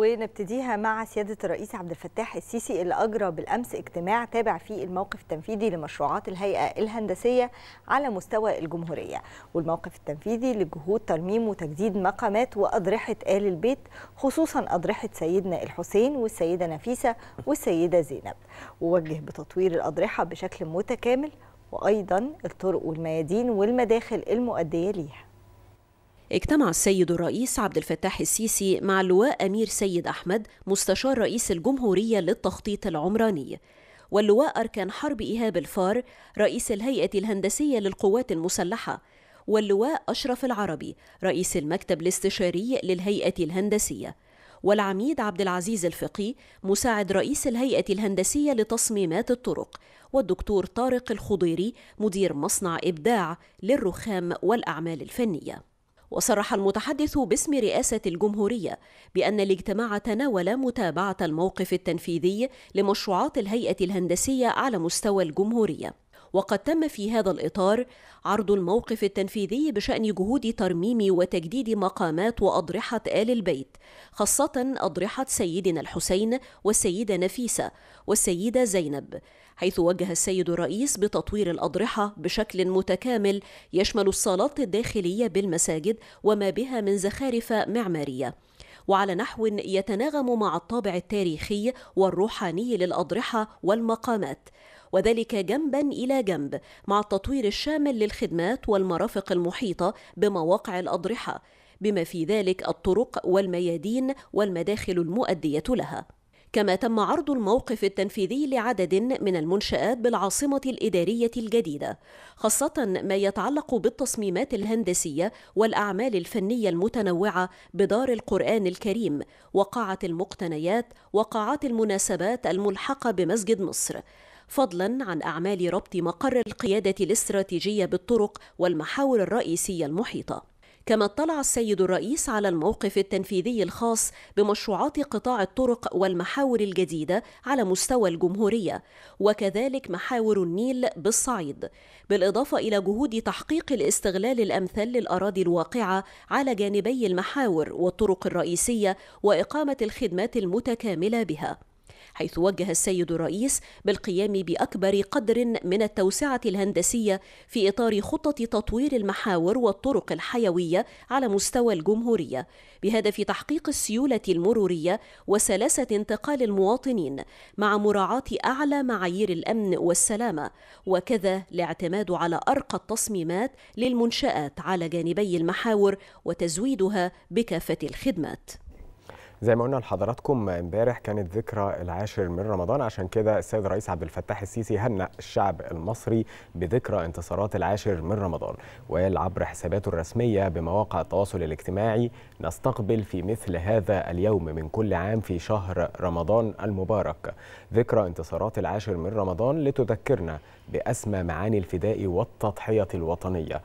ونبتديها مع سيادة الرئيس عبد الفتاح السيسي اللي أجرى بالأمس اجتماع تابع فيه الموقف التنفيذي لمشروعات الهيئة الهندسية على مستوى الجمهورية والموقف التنفيذي لجهود ترميم وتجديد مقامات وأضرحة آل البيت خصوصا أضرحة سيدنا الحسين والسيدة نفيسة والسيدة زينب ووجه بتطوير الأضرحة بشكل متكامل وأيضا الطرق والميادين والمداخل المؤدية ليها اجتمع السيد الرئيس عبد الفتاح السيسي مع اللواء أمير سيد أحمد مستشار رئيس الجمهورية للتخطيط العمراني واللواء أركان حرب إيهاب الفار رئيس الهيئة الهندسية للقوات المسلحة واللواء أشرف العربي رئيس المكتب الاستشاري للهيئة الهندسية والعميد عبد العزيز الفقي مساعد رئيس الهيئة الهندسية لتصميمات الطرق والدكتور طارق الخضيري مدير مصنع إبداع للرخام والأعمال الفنية وصرح المتحدث باسم رئاسة الجمهورية بأن الاجتماع تناول متابعة الموقف التنفيذي لمشروعات الهيئة الهندسية على مستوى الجمهورية وقد تم في هذا الإطار عرض الموقف التنفيذي بشأن جهود ترميم وتجديد مقامات وأضرحة آل البيت خاصة أضرحة سيدنا الحسين والسيدة نفيسة والسيدة زينب حيث وجه السيد الرئيس بتطوير الأضرحة بشكل متكامل يشمل الصالات الداخلية بالمساجد وما بها من زخارف معمارية وعلى نحو يتناغم مع الطابع التاريخي والروحاني للأضرحة والمقامات وذلك جنبا إلى جنب مع التطوير الشامل للخدمات والمرافق المحيطة بمواقع الأضرحة بما في ذلك الطرق والميادين والمداخل المؤدية لها كما تم عرض الموقف التنفيذي لعدد من المنشآت بالعاصمة الإدارية الجديدة، خاصة ما يتعلق بالتصميمات الهندسية والأعمال الفنية المتنوعة بدار القرآن الكريم، وقاعة المقتنيات، وقاعات المناسبات الملحقة بمسجد مصر، فضلا عن أعمال ربط مقر القيادة الاستراتيجية بالطرق والمحاور الرئيسية المحيطة كما اطلع السيد الرئيس على الموقف التنفيذي الخاص بمشروعات قطاع الطرق والمحاور الجديده على مستوى الجمهوريه وكذلك محاور النيل بالصعيد بالاضافه الى جهود تحقيق الاستغلال الامثل للاراضي الواقعه على جانبي المحاور والطرق الرئيسيه واقامه الخدمات المتكامله بها حيث وجه السيد الرئيس بالقيام باكبر قدر من التوسعه الهندسيه في اطار خطه تطوير المحاور والطرق الحيويه على مستوى الجمهوريه بهدف تحقيق السيوله المروريه وسلاسه انتقال المواطنين مع مراعاه اعلى معايير الامن والسلامه وكذا الاعتماد على ارقى التصميمات للمنشات على جانبي المحاور وتزويدها بكافه الخدمات زي ما قلنا لحضراتكم امبارح كانت ذكرى العاشر من رمضان عشان كده السيد الرئيس عبد الفتاح السيسي هنأ الشعب المصري بذكرى انتصارات العاشر من رمضان وقال عبر حساباته الرسمية بمواقع التواصل الاجتماعي نستقبل في مثل هذا اليوم من كل عام في شهر رمضان المبارك ذكرى انتصارات العاشر من رمضان لتذكرنا بأسمى معاني الفداء والتضحية الوطنية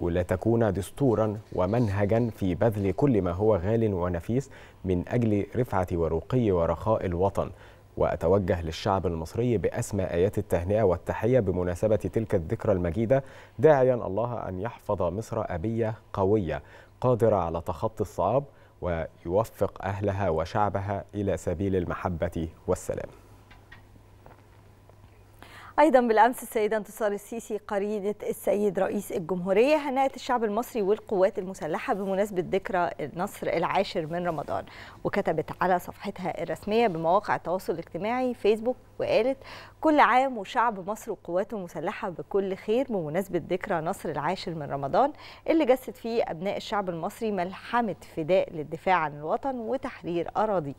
ولا تكون دستورا ومنهجا في بذل كل ما هو غال ونفيس من أجل رفعة ورقي ورخاء الوطن وأتوجه للشعب المصري بأسمى آيات التهنئة والتحية بمناسبة تلك الذكرى المجيدة داعيا الله أن يحفظ مصر أبية قوية قادرة على تخطي الصعاب ويوفق أهلها وشعبها إلى سبيل المحبة والسلام أيضا بالأمس السيدة انتصار السيسي قرينة السيد رئيس الجمهورية هنأت الشعب المصري والقوات المسلحة بمناسبة ذكرى النصر العاشر من رمضان وكتبت على صفحتها الرسمية بمواقع التواصل الاجتماعي فيسبوك وقالت كل عام وشعب مصر وقواته المسلحة بكل خير بمناسبة ذكرى نصر العاشر من رمضان اللي جسد فيه أبناء الشعب المصري ملحمة فداء للدفاع عن الوطن وتحرير أراضيه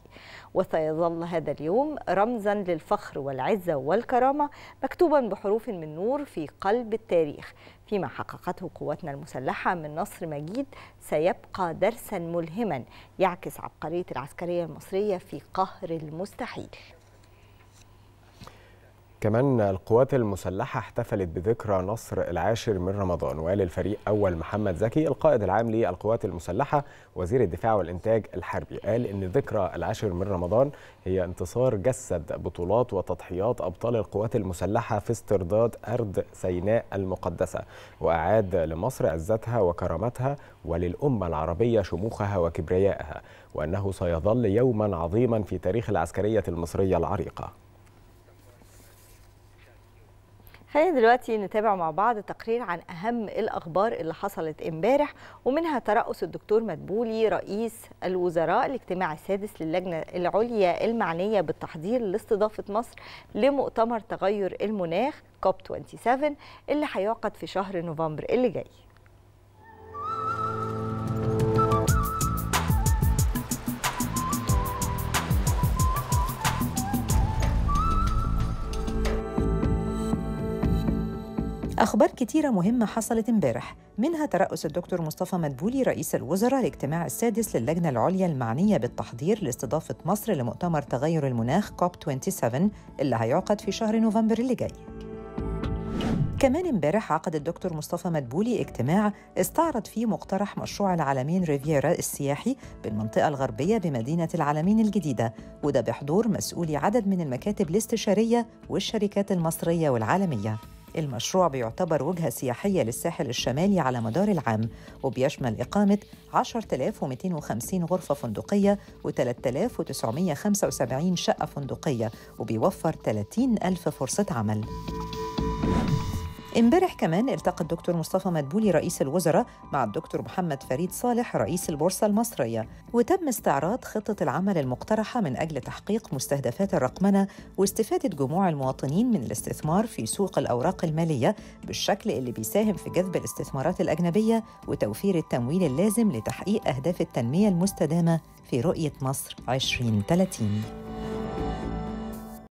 وسيظل هذا اليوم رمزا للفخر والعزة والكرامة مكتوبا بحروف من نور في قلب التاريخ فيما حققته قواتنا المسلحة من نصر مجيد سيبقى درسا ملهما يعكس عبقرية العسكرية المصرية في قهر المستحيل كمان القوات المسلحة احتفلت بذكرى نصر العاشر من رمضان وقال الفريق أول محمد زكي القائد العام للقوات المسلحة وزير الدفاع والإنتاج الحربي قال إن ذكرى العاشر من رمضان هي انتصار جسد بطولات وتضحيات أبطال القوات المسلحة في استرداد أرض سيناء المقدسة وأعاد لمصر عزتها وكرامتها وللأمة العربية شموخها وكبريائها وأنه سيظل يوما عظيما في تاريخ العسكرية المصرية العريقة خلينا دلوقتي نتابع مع بعض تقرير عن أهم الأخبار اللي حصلت امبارح ومنها ترأس الدكتور مدبولي رئيس الوزراء الاجتماع السادس للجنة العليا المعنية بالتحضير لاستضافة مصر لمؤتمر تغير المناخ كوب 27 اللي هيعقد في شهر نوفمبر اللي جاي أخبار كتيرة مهمة حصلت امبارح منها ترأس الدكتور مصطفى مدبولي رئيس الوزراء الاجتماع السادس للجنة العليا المعنية بالتحضير لاستضافة مصر لمؤتمر تغير المناخ كوب 27 اللي هيعقد في شهر نوفمبر اللي جاي كمان امبارح عقد الدكتور مصطفى مدبولي اجتماع استعرض فيه مقترح مشروع العالمين ريفيرا السياحي بالمنطقة الغربية بمدينة العالمين الجديدة وده بحضور مسؤولي عدد من المكاتب الاستشارية والشركات المصرية والعالمية المشروع بيعتبر وجهة سياحية للساحل الشمالي على مدار العام وبيشمل إقامة 10250 غرفة فندقية و3975 شقة فندقية وبيوفر 30 ألف فرصة عمل. امبارح كمان التقى الدكتور مصطفى مدبولي رئيس الوزراء مع الدكتور محمد فريد صالح رئيس البورصة المصرية وتم استعراض خطة العمل المقترحة من أجل تحقيق مستهدفات الرقمنة واستفادة جموع المواطنين من الاستثمار في سوق الأوراق المالية بالشكل اللي بيساهم في جذب الاستثمارات الأجنبية وتوفير التمويل اللازم لتحقيق أهداف التنمية المستدامة في رؤية مصر 2030